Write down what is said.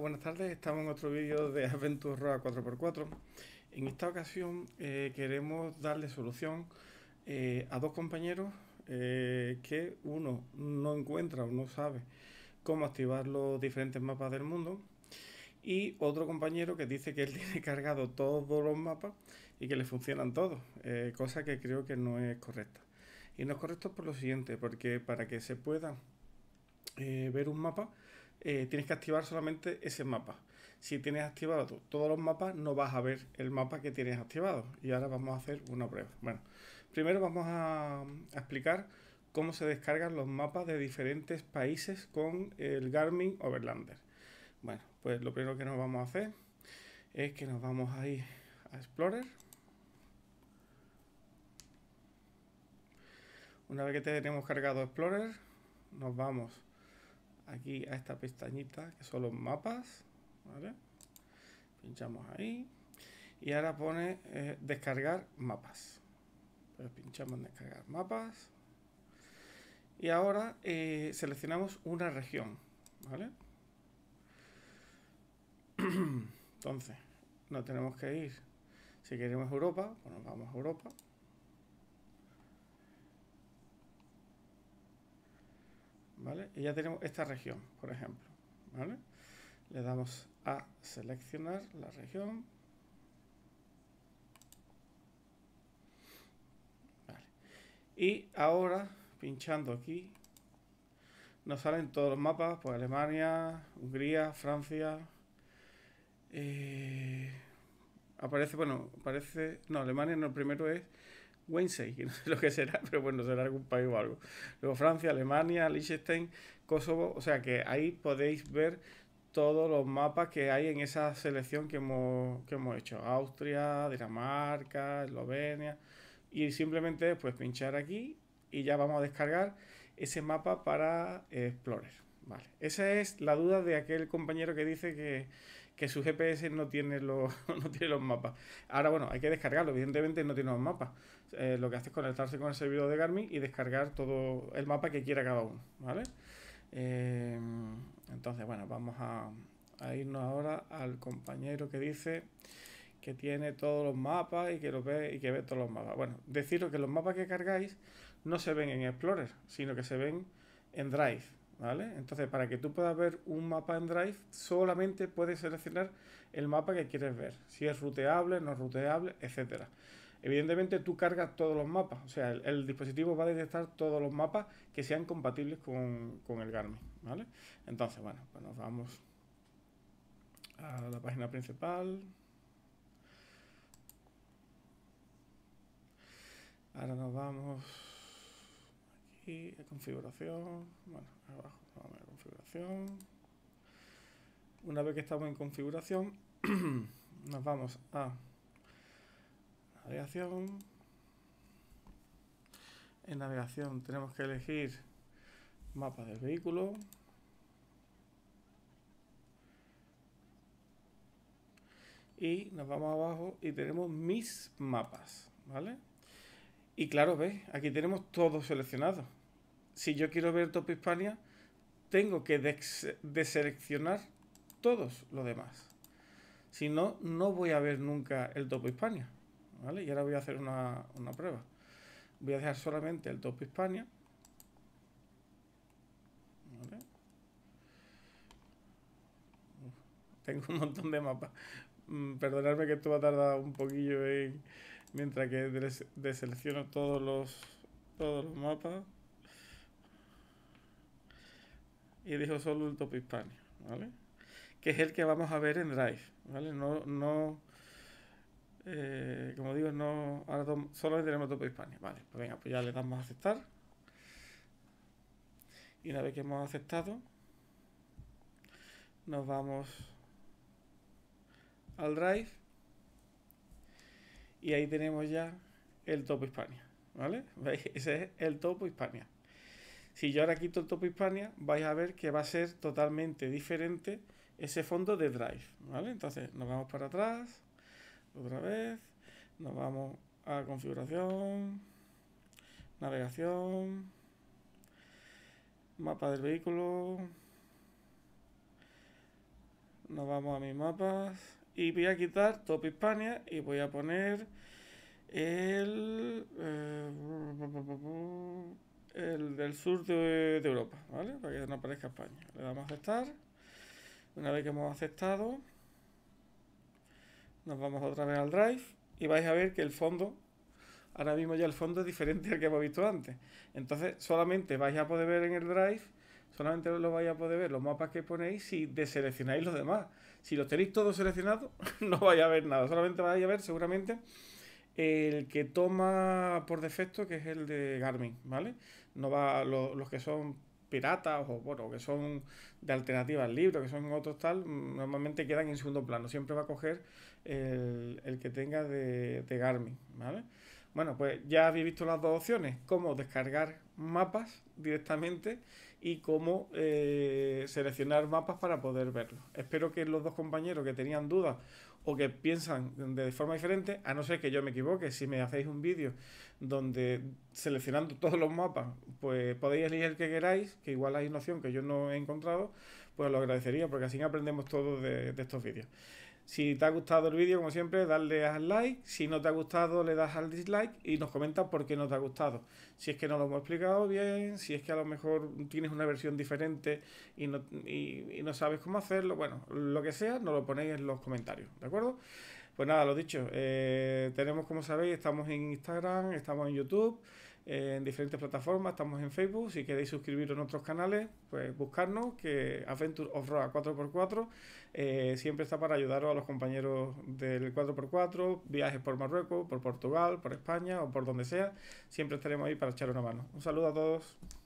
buenas tardes. Estamos en otro vídeo de Aventura 4x4. En esta ocasión eh, queremos darle solución eh, a dos compañeros eh, que uno no encuentra o no sabe cómo activar los diferentes mapas del mundo y otro compañero que dice que él tiene cargado todos los mapas y que le funcionan todos, cosa que creo que no es correcta. Y no es correcto por lo siguiente, porque para que se pueda ver un mapa eh, tienes que activar solamente ese mapa. Si tienes activado todos los mapas, no vas a ver el mapa que tienes activado. Y ahora vamos a hacer una prueba. Bueno, primero vamos a, explicar cómo se descargan los mapas de diferentes países con el Garmin Overlander. Bueno, pues lo primero que nos vamos a hacer es que nos vamos a ir a Explorer. Una vez que tenemos cargado Explorer, nos vamos aquí a esta pestañita que son los mapas, Pinchamos ahí y ahora pone eh, descargar mapas. pinchamos en descargar mapas y ahora eh, seleccionamos una región, Entonces, no tenemos que ir. Si queremos Europa, pues nos vamos a Europa. Y ya tenemos esta región, por ejemplo, Le damos a seleccionar la región. Y ahora, pinchando aquí, nos salen todos los mapas, pues Alemania, Hungría, Francia. Eh, aparece, bueno, aparece, no, Alemania no, el primero es Wednesday, que no sé lo que será, pero bueno, será algún país o algo. Luego Francia, Alemania, Liechtenstein, Kosovo, o sea que ahí podéis ver todos los mapas que hay en esa selección que hemos, que hemos hecho. Austria, Dinamarca, Eslovenia. Y simplemente pues pinchar aquí y ya vamos a descargar ese mapa para eh, Explorer. Vale. Esa es la duda de aquel compañero que dice que que su GPS no tiene, los, no tiene los mapas. Ahora, bueno, hay que descargarlo, evidentemente no tiene los mapas. Eh, lo que hace es conectarse con el servidor de Garmin y descargar todo el mapa que quiera cada uno, ¿vale? Eh, entonces, bueno, vamos a, a, irnos ahora al compañero que dice que tiene todos los mapas y que lo ve y que ve todos los mapas. Bueno, deciros que los mapas que cargáis no se ven en Explorer, sino que se ven en Drive. Entonces, para que tú puedas ver un mapa en Drive, solamente puedes seleccionar el mapa que quieres ver, si es ruteable, no ruteable, etcétera. Evidentemente tú cargas todos los mapas, o sea, el, dispositivo va a detectar todos los mapas que sean compatibles con, el Garmin, Entonces, bueno, pues nos vamos a la página principal. Ahora nos vamos y configuración, bueno, abajo, vamos a configuración. Una vez que estamos en configuración, nos vamos a navegación. En navegación tenemos que elegir mapa del vehículo. Y nos vamos abajo y tenemos mis mapas, ¿vale? Y claro, ves, aquí tenemos todo seleccionado. Si yo quiero ver Top Hispania, tengo que deseleccionar todos los demás. Si no, no voy a ver nunca el Top Hispania. ¿vale? Y ahora voy a hacer una, prueba. Voy a dejar solamente el Top Hispania. ¿Vale? tengo un montón de mapas. Mm, perdonadme que esto va a tardar un poquillo en mientras que deselecciono todos los, todos los mapas y dejo solo el top Hispania, ¿vale? Que es el que vamos a ver en Drive, ¿vale? No, no eh, como digo, no, ahora solo tenemos top Hispania, ¿vale? Pues venga, pues ya le damos a aceptar. Y una vez que hemos aceptado, nos vamos al Drive y ahí tenemos ya el topo Hispania. ¿Vale? Ese es el topo Hispania. Si yo ahora quito el topo Hispania, vais a ver que va a ser totalmente diferente ese fondo de Drive. ¿Vale? Entonces nos vamos para atrás. Otra vez. Nos vamos a configuración. Navegación. Mapa del vehículo. Nos vamos a mis mapas y voy a quitar Top Hispania y voy a poner el, eh, del sur de, Europa, ¿vale? Para que no aparezca España. Le damos a aceptar. Una vez que hemos aceptado, nos vamos otra vez al Drive y vais a ver que el fondo, ahora mismo ya el fondo es diferente al que hemos visto antes. Entonces solamente vais a poder ver en el Drive, solamente lo vais a poder ver los mapas que ponéis si deseleccionáis los demás si los tenéis todos seleccionados, no vais a ver nada. Solamente vais a ver seguramente el que toma por defecto, que es el de Garmin, ¿vale? No va los que son piratas o bueno, que son de alternativa al libro, que son otros tal, normalmente quedan en segundo plano. Siempre va a coger el, que tenga de, de, Garmin, ¿vale? Bueno, pues ya habéis visto las dos opciones, cómo descargar mapas directamente y cómo eh, seleccionar mapas para poder verlos. Espero que los dos compañeros que tenían dudas o que piensan de forma diferente, a no ser que yo me equivoque, si me hacéis un vídeo donde seleccionando todos los mapas, pues podéis elegir el que queráis, que igual hay una opción que yo no he encontrado, pues lo agradecería porque así aprendemos todos de estos vídeos. Si te ha gustado el vídeo, como siempre, dale al like. Si no te ha gustado, le das al dislike y nos comentas por qué no te ha gustado. Si es que no lo hemos explicado bien, si es que a lo mejor tienes una versión diferente y no, no sabes cómo hacerlo, bueno, lo que sea, nos lo ponéis en los comentarios, ¿de acuerdo? Pues nada, lo dicho, eh, tenemos, como sabéis, estamos en Instagram, estamos en YouTube en diferentes plataformas, estamos en Facebook, si queréis suscribiros en otros canales, pues buscarnos, que Adventure of Road 4x4 eh, siempre está para ayudaros a los compañeros del 4x4, viajes por Marruecos, por Portugal, por España o por donde sea, siempre estaremos ahí para echar una mano. Un saludo a todos.